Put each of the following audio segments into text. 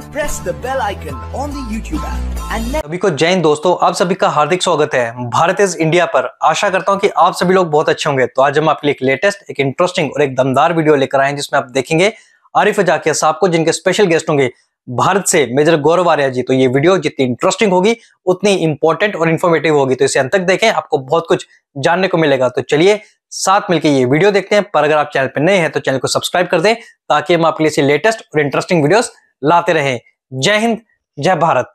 press the bell icon on the YouTube सभी को जय हिंद दोस्तों आप सभी का हार्दिक स्वागत है भारत इज इंडिया पर आशा करता हूं कि आप सभी लोग बहुत अच्छे होंगे तो आज हम आपके लिए एक लेटेस्ट एक इंटरेस्टिंग और एक दमदार वीडियो लेकर आए हैं जिसमें आप देखेंगे आरिफ जाकिया साहब को जिनके स्पेशल गेस्ट होंगे भारत से मेजर गौरव आर्या जी तो ये वीडियो जितनी इंटरेस्टिंग होगी उतनी इंपॉर्टेंट और इन्फॉर्मेटिव होगी तो इसे अंत तक देखें आपको बहुत कुछ जानने को मिलेगा तो चलिए साथ मिलकर ये वीडियो देखते हैं पर अगर आप चैनल पर नए हैं तो चैनल को सब्सक्राइब कर दें ताकि हम आपके लिए लेटेस्ट और इंटरेस्टिंग वीडियोस लाते रहे जय हिंद जय भारत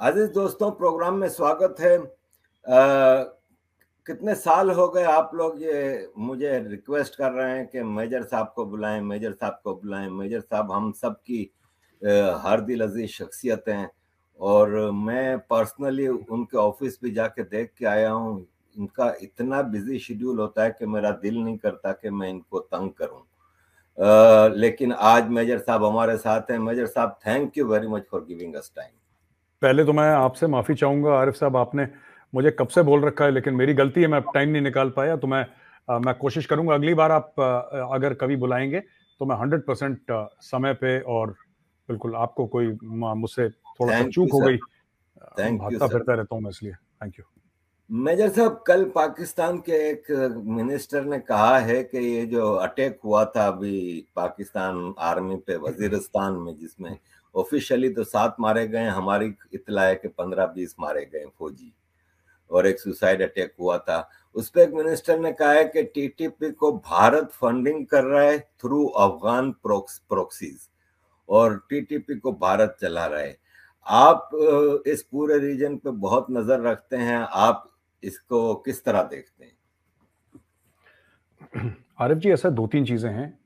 आजिज दोस्तों प्रोग्राम में स्वागत है आ, कितने साल हो गए आप लोग ये मुझे रिक्वेस्ट कर रहे हैं कि मेजर साहब को बुलाएं मेजर साहब को बुलाएं मेजर साहब हम सब की हर दिल अजीज शख्सियत हैं और मैं पर्सनली उनके ऑफिस भी जाके देख के आया हूँ इनका इतना बिजी शेड्यूल होता है कि मेरा दिल नहीं करता कि मैं इनको तंग करूँ लेकिन आज मेजर साहब हमारे साथ हैं मेजर साहब thank you very much for giving us time पहले तो मैं आपसे माफी चाहूंगा आरिफ साहब आपने मुझे कब से बोल रखा है लेकिन मेरी गलती है मैं टाइम नहीं निकाल पाया तो मैं आ, मैं कोशिश करूंगा अगली बार आप आ, अगर कभी बुलाएंगे तो मैं हंड्रेड परसेंट समय पे और बिल्कुल आपको कोई मुझसे थोड़ा सा चूक हो गई भागता फिरता रहता हूँ मैं इसलिए थैंक यू मेजर साहब कल पाकिस्तान के एक मिनिस्टर ने कहा है कि ये जो अटैक हुआ था अभी पाकिस्तान आर्मी पे वजीरस्तान में जिसमें ऑफिशियली तो सात मारे गए हमारी इतला है कि पंद्रह बीस मारे गए फौजी और एक सुसाइड अटैक हुआ था उस पर एक मिनिस्टर ने कहा है कि टीटीपी को भारत फंडिंग कर रहा है थ्रू अफगान प्रोक्स प्रोक्सीज और टीटीपी को भारत चला रहा है आप इस पूरे रीजन पे बहुत नजर रखते हैं आप इसको किस तरह देखते हैं आरिफ जी ऐसा दो तीन चीज़ें हैं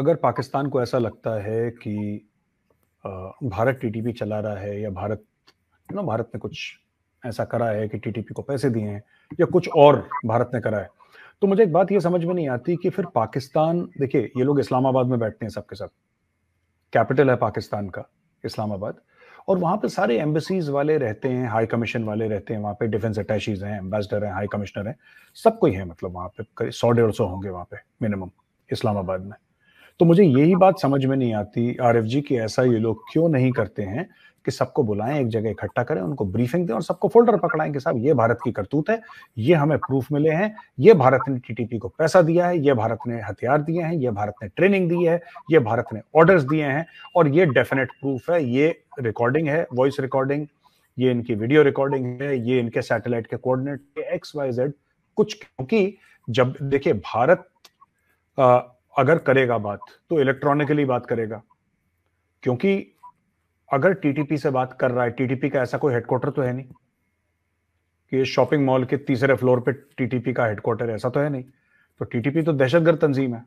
अगर पाकिस्तान को ऐसा लगता है कि भारत टीटीपी चला रहा है या भारत ना भारत ने कुछ ऐसा करा है कि टीटीपी को पैसे दिए हैं या कुछ और भारत ने करा है तो मुझे एक बात ये समझ में नहीं आती कि फिर पाकिस्तान देखिए ये लोग इस्लामाबाद में बैठते हैं सबके साथ कैपिटल है पाकिस्तान का इस्लामाबाद और वहां पे सारे एम्बेसीज वाले रहते हैं हाई कमीशन वाले रहते हैं वहां पे डिफेंस अटैचीज हैं एम्बेसडर हैं हाई कमिश्नर हैं सब कोई है मतलब वहां पे सौ डेढ़ सौ होंगे वहां पे मिनिमम इस्लामाबाद में तो मुझे यही बात समझ में नहीं आती आर की ऐसा ये लोग क्यों नहीं करते हैं कि सबको बुलाएं एक जगह इकट्ठा करें उनको ब्रीफिंग दें और सबको फोल्डर पकड़ाएं कि साहब ये भारत की करतूत है ये हमें प्रूफ मिले हैं ये भारत ने टीटीपी को पैसा दिया है ये भारत ने हथियार दिए हैं ये भारत ने ट्रेनिंग दी है ये भारत ने ऑर्डर्स दिए हैं और ये डेफिनेट प्रूफ है ये रिकॉर्डिंग है वॉइस रिकॉर्डिंग ये इनकी वीडियो रिकॉर्डिंग है ये इनके सैटेलाइट के कोऑर्डिनेट एक्स वाई जेड कुछ क्योंकि जब देखिए भारत आ, अगर करेगा बात तो इलेक्ट्रॉनिकली बात करेगा क्योंकि अगर टीटीपी से बात कर रहा है टीटीपी का ऐसा कोई हेडक्वार्टर तो है नहीं कि शॉपिंग मॉल के तीसरे फ्लोर पे टीटीपी का हेडक्वार्टर ऐसा तो है नहीं तो टीटीपी तो दहशतगर्द तंजीम है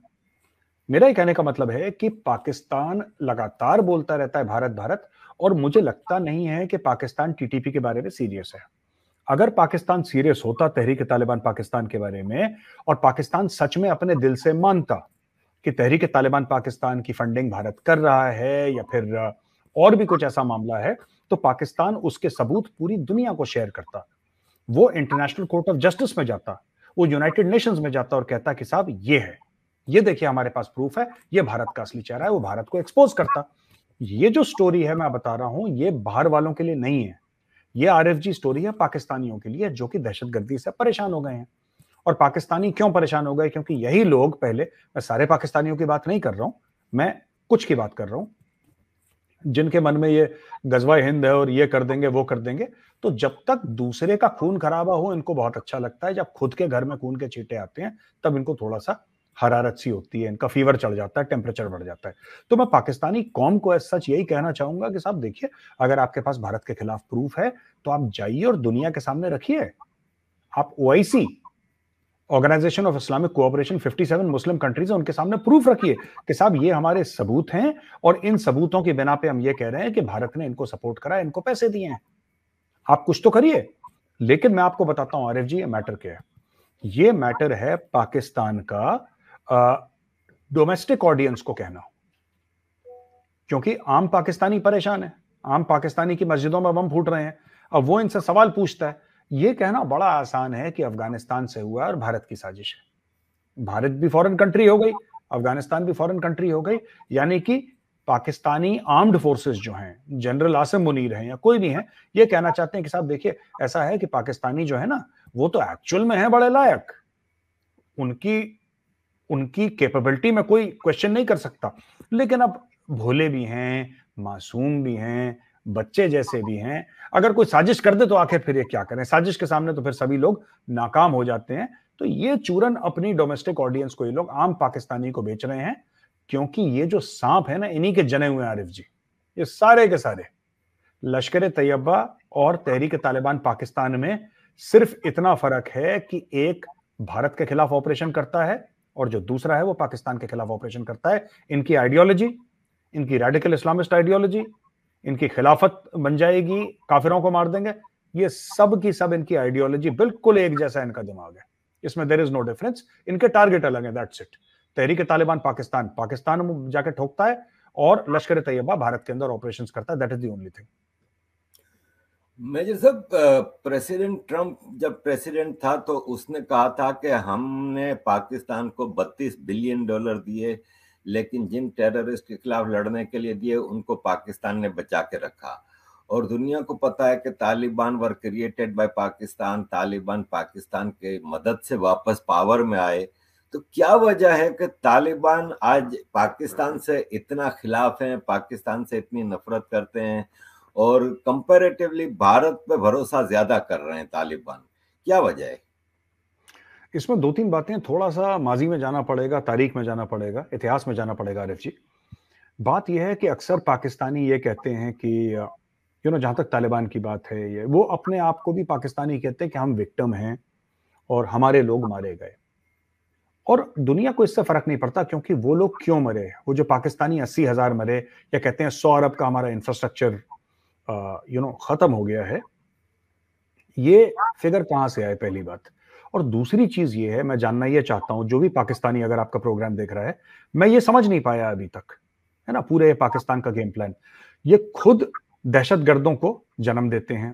मेरा ये कहने का मतलब है कि पाकिस्तान लगातार बोलता रहता है भारत भारत और मुझे लगता नहीं है कि पाकिस्तान टीटीपी के बारे में सीरियस है अगर पाकिस्तान सीरियस होता तहरीक तालिबान पाकिस्तान के बारे में और पाकिस्तान सच में अपने दिल से मानता कि तहरीक तालिबान पाकिस्तान की फंडिंग भारत कर रहा है या फिर और भी कुछ ऐसा मामला है तो पाकिस्तान उसके सबूत पूरी दुनिया को शेयर करता वो इंटरनेशनल कोर्ट ऑफ जस्टिस में जाता वो यूनाइटेड नेशंस में जाता और कहता कि साहब ये है ये देखिए हमारे पास प्रूफ है ये भारत का असली चेहरा है वो भारत को एक्सपोज करता ये जो स्टोरी है मैं बता रहा हूं ये बाहर वालों के लिए नहीं है ये आर स्टोरी है पाकिस्तानियों के लिए जो कि दहशतगर्दी से परेशान हो गए हैं और पाकिस्तानी क्यों परेशान हो गए क्योंकि यही लोग पहले मैं सारे पाकिस्तानियों की बात नहीं कर रहा हूं मैं कुछ की बात कर रहा हूं जिनके मन में ये गजवा हिंद है और ये कर देंगे वो कर देंगे तो जब तक दूसरे का खून खराबा हो इनको बहुत अच्छा लगता है जब खुद के घर में खून के छींटे आते हैं तब इनको थोड़ा सा हरारत सी होती है इनका फीवर चढ़ जाता है टेम्परेचर बढ़ जाता है तो मैं पाकिस्तानी कौम को एज सच यही कहना चाहूंगा कि साहब देखिए अगर आपके पास भारत के खिलाफ प्रूफ है तो आप जाइए और दुनिया के सामने रखिए आप O Organisation of Islamic Cooperation 57 Muslim countries है उनके सामने प्रूफ रखिए कि साहब ये हमारे सबूत हैं और इन सबूतों के बिना पे हम ये कह रहे हैं कि भारत ने इनको सपोर्ट करा इनको पैसे दिए हैं आप कुछ तो करिए लेकिन मैं आपको बताता हूं आरिफ जी ये मैटर क्या है ये मैटर है पाकिस्तान का डोमेस्टिक ऑडियंस को कहना क्योंकि आम पाकिस्तानी परेशान है आम पाकिस्तानी की मस्जिदों में बम फूट रहे हैं अब वो इनसे सवाल पूछता है ये कहना बड़ा आसान है कि अफगानिस्तान से हुआ और भारत की साजिश है भारत भी फॉरेन कंट्री हो गई अफगानिस्तान भी फॉरेन कंट्री हो गई यानी कि पाकिस्तानी आर्म्ड फोर्सेस जो हैं जनरल आसिम मुनीर हैं या कोई भी हैं ये कहना चाहते हैं कि साहब देखिए ऐसा है कि पाकिस्तानी जो है ना वो तो एक्चुअल में है बड़े लायक उनकी उनकी कैपेबिलिटी में कोई क्वेश्चन नहीं कर सकता लेकिन अब भोले भी हैं मासूम भी हैं बच्चे जैसे भी हैं अगर कोई साजिश कर दे तो आखिर फिर ये क्या करें साजिश के सामने तो फिर सभी लोग नाकाम हो जाते हैं तो ये चूरन अपनी डोमेस्टिक ऑडियंस को ये लोग आम पाकिस्तानी को बेच रहे हैं क्योंकि ये जो सांप है ना इन्हीं के जने हुए आरिफ जी ये सारे के सारे लश्कर तैयबा और तहरीक तालिबान पाकिस्तान में सिर्फ इतना फर्क है कि एक भारत के खिलाफ ऑपरेशन करता है और जो दूसरा है वो पाकिस्तान के खिलाफ ऑपरेशन करता है इनकी आइडियोलॉजी इनकी रेडिकल इस्लामिस्ट आइडियोलॉजी इनकी खिलाफत बन जाएगी काफिरों को मार देंगे ये सब की सब इनकी आइडियोलॉजी बिल्कुल एक जैसा इनका दिमाग है इसमें देर इज नो डिफरेंस इनके टारगेट अलग है दैट्स इट तहरीक तालिबान पाकिस्तान पाकिस्तान में जाकर ठोकता है और लश्कर तैयबा भारत के अंदर ऑपरेशन करता है that is the only thing major साहब प्रेसिडेंट ट्रंप जब प्रेसिडेंट था तो उसने कहा था कि हमने पाकिस्तान को 32 बिलियन डॉलर दिए लेकिन जिन टेररिस्ट के खिलाफ लड़ने के लिए दिए उनको पाकिस्तान ने बचा के रखा और दुनिया को पता है कि Taliban were created by Pakistan Taliban Pakistan के मदद से वापस पावर में आए तो क्या वजह है कि तालिबान आज पाकिस्तान से इतना खिलाफ है पाकिस्तान से इतनी नफरत करते हैं और कंपेरेटिवली भारत पे भरोसा ज्यादा कर रहे हैं तालिबान क्या वजह है इसमें दो तीन बातें थोड़ा सा माजी में जाना पड़ेगा तारीख में जाना पड़ेगा इतिहास में जाना पड़ेगा आरिफ जी बात यह है कि अक्सर पाकिस्तानी ये कहते हैं कि यू नो जहाँ तक तालिबान की बात है ये वो अपने आप को भी पाकिस्तानी कहते हैं कि हम विक्टम हैं और हमारे लोग मारे गए और दुनिया को इससे फर्क नहीं पड़ता क्योंकि वो लोग क्यों मरे वो जो पाकिस्तानी अस्सी हजार मरे या कहते हैं सौ अरब का हमारा इंफ्रास्ट्रक्चर यू नो खत्म हो गया है ये फिगर कहाँ से आए पहली बात और दूसरी चीज ये है मैं जानना यह चाहता हूं जो भी पाकिस्तानी अगर आपका प्रोग्राम देख रहा है मैं ये समझ नहीं पाया अभी तक है ना पूरे पाकिस्तान का गेम प्लान ये खुद दहशत गर्दों को जन्म देते हैं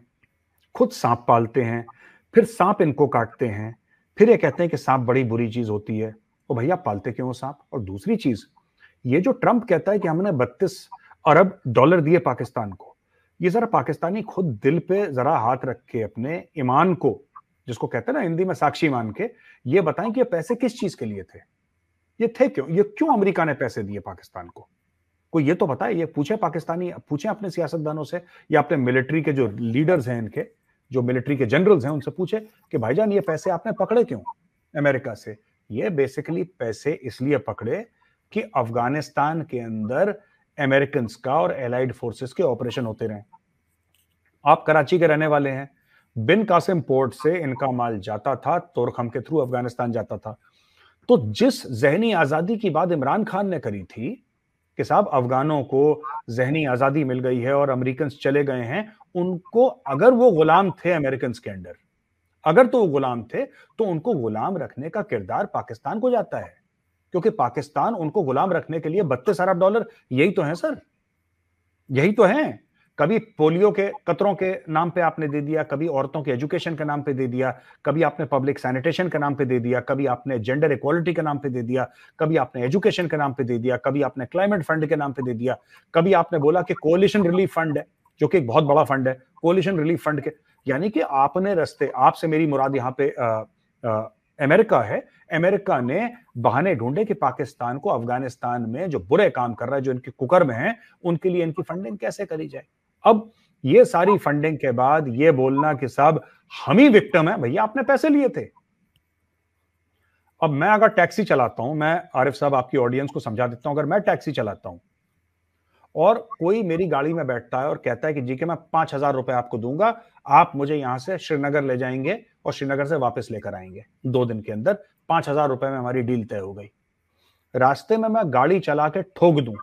खुद सांप पालते हैं फिर सांप इनको काटते हैं फिर ये कहते हैं कि सांप बड़ी बुरी चीज होती है और भैया पालते क्यों सांप और दूसरी चीज ये जो ट्रंप कहता है कि हमने बत्तीस अरब डॉलर दिए पाकिस्तान को ये जरा पाकिस्तानी खुद दिल पे जरा हाथ रख के अपने ईमान को जिसको कहते हैं ना हिंदी में साक्षी मान के ये बताएं कि ये पैसे किस चीज के लिए थे ये थे क्यों ये क्यों अमेरिका ने पैसे दिए पाकिस्तान को कोई ये तो बताए ये पूछे पाकिस्तानी पूछे अपने सियासतदानों से या अपने मिलिट्री के जो लीडर्स हैं इनके जो मिलिट्री के जनरल्स हैं उनसे पूछे कि भाईजान ये पैसे आपने पकड़े क्यों अमेरिका से ये बेसिकली पैसे इसलिए पकड़े कि अफगानिस्तान के अंदर अमेरिकन का और एलाइड फोर्सेस के ऑपरेशन होते रहे आप कराची के रहने वाले हैं बिन कासिम पोर्ट से इनका माल जाता था तोरखम के थ्रू अफगानिस्तान जाता था तो जिस जहनी आज़ादी की बात इमरान खान ने करी थी कि साहब अफगानों को जहनी आज़ादी मिल गई है और अमेरिकन चले गए हैं उनको अगर वो गुलाम थे अमेरिकन के अंडर अगर तो वो गुलाम थे तो उनको गुलाम रखने का किरदार पाकिस्तान को जाता है क्योंकि पाकिस्तान उनको गुलाम रखने के लिए बत्तीस अरब डॉलर यही तो है सर यही तो है कभी पोलियो के कतरों के नाम पे आपने दे दिया कभी औरतों के एजुकेशन के नाम पे दे दिया कभी आपने पब्लिक सैनिटेशन के नाम पे दे दिया कभी आपने जेंडर इक्वालिटी के नाम पे दे दिया कभी आपने एजुकेशन के नाम पे दे दिया कभी आपने क्लाइमेट फंड के नाम पे दे दिया कभी आपने बोला कि कोलिशन रिलीफ फंड है जो कि एक बहुत बड़ा फंड है कोलिशन रिलीफ फंड के यानी कि आपने रस्ते आपसे मेरी मुराद यहाँ पे अमेरिका है अमेरिका ने बहाने ढूंढे कि पाकिस्तान को अफगानिस्तान में जो बुरे काम कर रहा है जो इनके कुकर में है उनके लिए इनकी फंडिंग कैसे करी जाए अब ये सारी फंडिंग के बाद ये बोलना कि साहब हम ही विक्टम है भैया आपने पैसे लिए थे अब मैं अगर टैक्सी चलाता हूं मैं आरिफ साहब आपकी ऑडियंस को समझा देता हूं अगर मैं टैक्सी चलाता हूं और कोई मेरी गाड़ी में बैठता है और कहता है कि जी के मैं पांच हजार रुपए आपको दूंगा आप मुझे यहां से श्रीनगर ले जाएंगे और श्रीनगर से वापस लेकर आएंगे दो दिन के अंदर पांच हजार रुपए में हमारी डील तय हो गई रास्ते में मैं गाड़ी चला के ठोक दूं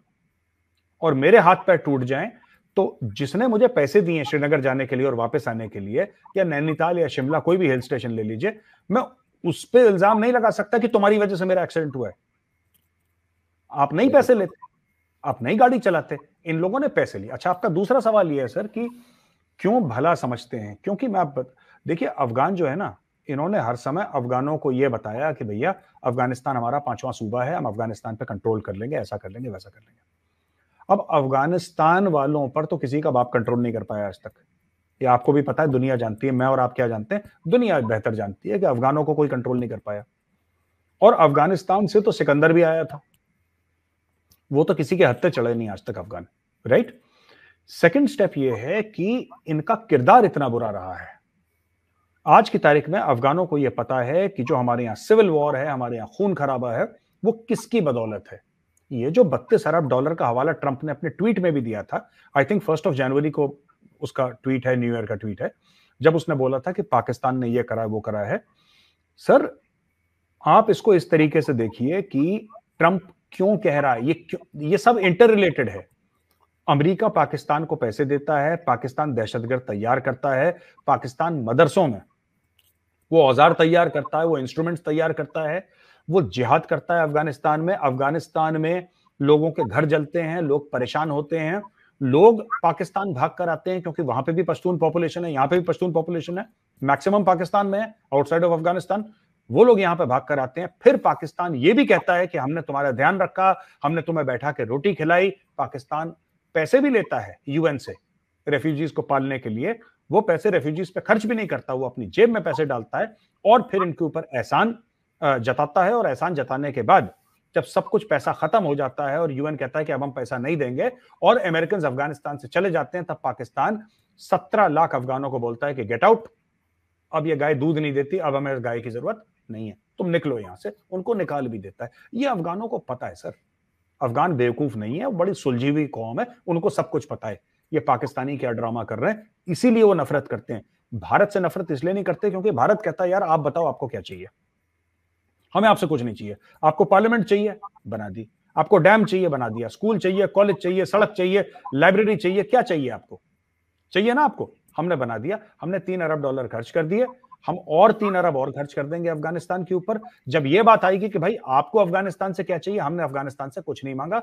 और मेरे हाथ पैर टूट जाए तो जिसने मुझे पैसे दिए श्रीनगर जाने के लिए और वापस आने के लिए या नैनीताल या शिमला कोई भी हिल स्टेशन ले लीजिए मैं उस पर इल्जाम नहीं लगा सकता कि तुम्हारी वजह से मेरा एक्सीडेंट हुआ है आप नहीं पैसे लेते आप नहीं गाड़ी चलाते इन लोगों ने पैसे लिए अच्छा आपका दूसरा सवाल यह है सर कि क्यों भला समझते हैं क्योंकि मैं आप देखिए अफगान जो है ना इन्होंने हर समय अफगानों को यह बताया कि भैया अफगानिस्तान हमारा पांचवा सूबा है हम अफगानिस्तान पे कंट्रोल कर लेंगे ऐसा कर लेंगे वैसा कर लेंगे अब अफगानिस्तान वालों पर तो किसी का बाप कंट्रोल नहीं कर पाया आज तक ये आपको भी पता है दुनिया जानती है मैं और आप क्या जानते हैं दुनिया बेहतर जानती है कि अफगानों को कोई कंट्रोल नहीं कर पाया और अफगानिस्तान से तो सिकंदर भी आया था वो तो किसी के हद तक चढ़े नहीं आज तक अफगान राइट सेकेंड स्टेप ये है कि इनका किरदार इतना बुरा रहा है आज की तारीख में अफगानों को यह पता है कि जो हमारे यहाँ सिविल वॉर है हमारे यहाँ खून खराबा है वो किसकी बदौलत है ये जो बत्तीस अरब डॉलर का हवाला ट्रंप ने अपने ट्वीट में भी दिया था I think first of January को उसका ट्वीट है न्यू ईयर का ट्वीट है जब उसने बोला था कि पाकिस्तान ने यह करा वो करा है सर आप इसको इस तरीके से देखिए कि ट्रंप क्यों कह रहा है ये क्यों ये सब इंटर रिलेटेड है अमेरिका पाकिस्तान को पैसे देता है पाकिस्तान दहशतगर्द तैयार करता है पाकिस्तान मदरसों में वो औजार तैयार करता है वो इंस्ट्रूमेंट्स तैयार करता है वो जिहाद करता है अफगानिस्तान में अफगानिस्तान में लोगों के घर जलते हैं लोग परेशान होते हैं लोग पाकिस्तान भाग कर आते हैं क्योंकि वहां पे भी पश्तून पॉपुलेशन है यहाँ पे भी पश्तून पॉपुलेशन है मैक्सिमम पाकिस्तान में आउटसाइड ऑफ अफगानिस्तान वो लोग यहाँ पे भाग कर आते हैं फिर पाकिस्तान ये भी कहता है कि हमने तुम्हारा ध्यान रखा हमने तुम्हें बैठा के रोटी खिलाई पाकिस्तान पैसे भी लेता है यूएन से रेफ्यूजीज को पालने के लिए वो पैसे रेफ्यूजीज पे खर्च भी नहीं करता वो अपनी जेब में पैसे डालता है और फिर इनके ऊपर एहसान जताता है और एहसान जताने के बाद जब सब कुछ पैसा खत्म हो जाता है और यूएन कहता है कि अब हम पैसा नहीं देंगे और अमेरिकन अफगानिस्तान से चले जाते हैं तब पाकिस्तान सत्रह लाख अफगानों को बोलता है कि गेट आउट अब ये गाय दूध नहीं देती अब हमें गाय की जरूरत नहीं है तुम निकलो यहां से उनको निकाल भी देता है ये अफगानों को पता है सर अफगान बेवकूफ नहीं है बड़ी सुलझी हुई कौम है उनको सब कुछ पता है ये पाकिस्तानी क्या ड्रामा कर रहे हैं इसीलिए वो नफरत करते हैं भारत से नफरत इसलिए नहीं करते क्योंकि भारत कहता है यार आप बताओ आपको क्या चाहिए हमें आपसे कुछ नहीं चाहिए आपको पार्लियामेंट चाहिए बना दी आपको डैम चाहिए बना दिया स्कूल चाहिए कॉलेज चाहिए सड़क चाहिए लाइब्रेरी चाहिए क्या चाहिए आपको चाहिए ना आपको हमने बना दिया हमने तीन अरब डॉलर खर्च कर दिए हम और तीन अरब और खर्च कर देंगे अफगानिस्तान के ऊपर जब ये बात आएगी कि भाई आपको अफगानिस्तान से क्या चाहिए हमने अफगानिस्तान से कुछ नहीं मांगा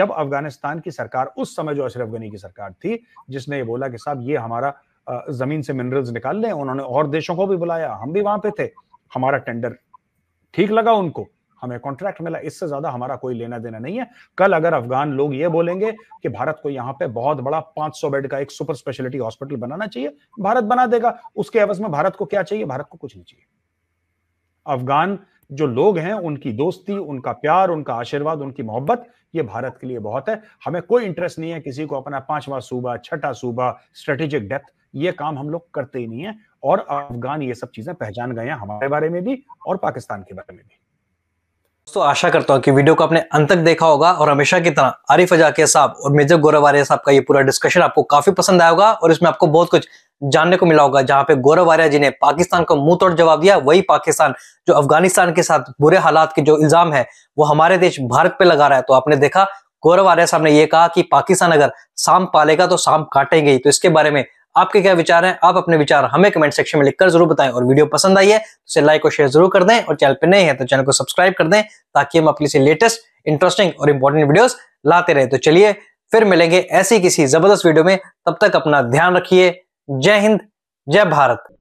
जब अफगानिस्तान की सरकार उस समय जो अशरफ गनी की सरकार थी जिसने ये बोला कि साहब ये हमारा जमीन से मिनरल्स निकाल लें उन्होंने और देशों को भी बुलाया हम भी वहां पे थे हमारा टेंडर ठीक लगा उनको हमें कॉन्ट्रैक्ट मिला इससे ज्यादा हमारा कोई लेना देना नहीं है कल अगर अफगान लोग ये बोलेंगे कि भारत को यहाँ पे बहुत बड़ा 500 बेड का एक सुपर स्पेशलिटी हॉस्पिटल बनाना चाहिए भारत बना देगा उसके अवज में भारत को क्या चाहिए भारत को कुछ नहीं चाहिए अफगान जो लोग हैं उनकी दोस्ती उनका प्यार उनका आशीर्वाद उनकी मोहब्बत ये भारत के लिए बहुत है हमें कोई इंटरेस्ट नहीं है किसी को अपना पांचवा सूबा छठा सूबा स्ट्रेटेजिक डेप्थ ये काम हम लोग करते ही नहीं है और अफगान ये सब चीजें पहचान गए हैं हमारे बारे में भी और पाकिस्तान के बारे में भी दोस्तों आशा करता हूँ कि वीडियो को आपने अंत तक देखा होगा और हमेशा की तरह आरिफ अजाकिया साहब और मेजर गौरव आर्य साहब का ये पूरा डिस्कशन आपको काफी पसंद आया होगा और इसमें आपको बहुत कुछ जानने को मिला होगा जहां पे गौरव आर्या जी ने पाकिस्तान को मुंह तोड़ जवाब दिया वही पाकिस्तान जो अफगानिस्तान के साथ बुरे हालात के जो इल्जाम है वो हमारे देश भारत पे लगा रहा है तो आपने देखा गौरव आर्य साहब ने यह कहा कि पाकिस्तान अगर सांप पालेगा तो सांप काटेंगे तो इसके बारे में आपके क्या विचार हैं आप अपने विचार हमें कमेंट सेक्शन में लिखकर जरूर बताएं और वीडियो पसंद आई है तो इसे लाइक और शेयर जरूर कर दें और चैनल पर नए हैं तो चैनल को सब्सक्राइब कर दें ताकि हम अपनी से लेटेस्ट इंटरेस्टिंग और इंपॉर्टेंट वीडियोस लाते रहे तो चलिए फिर मिलेंगे ऐसी किसी जबरदस्त वीडियो में तब तक अपना ध्यान रखिए जय हिंद जय भारत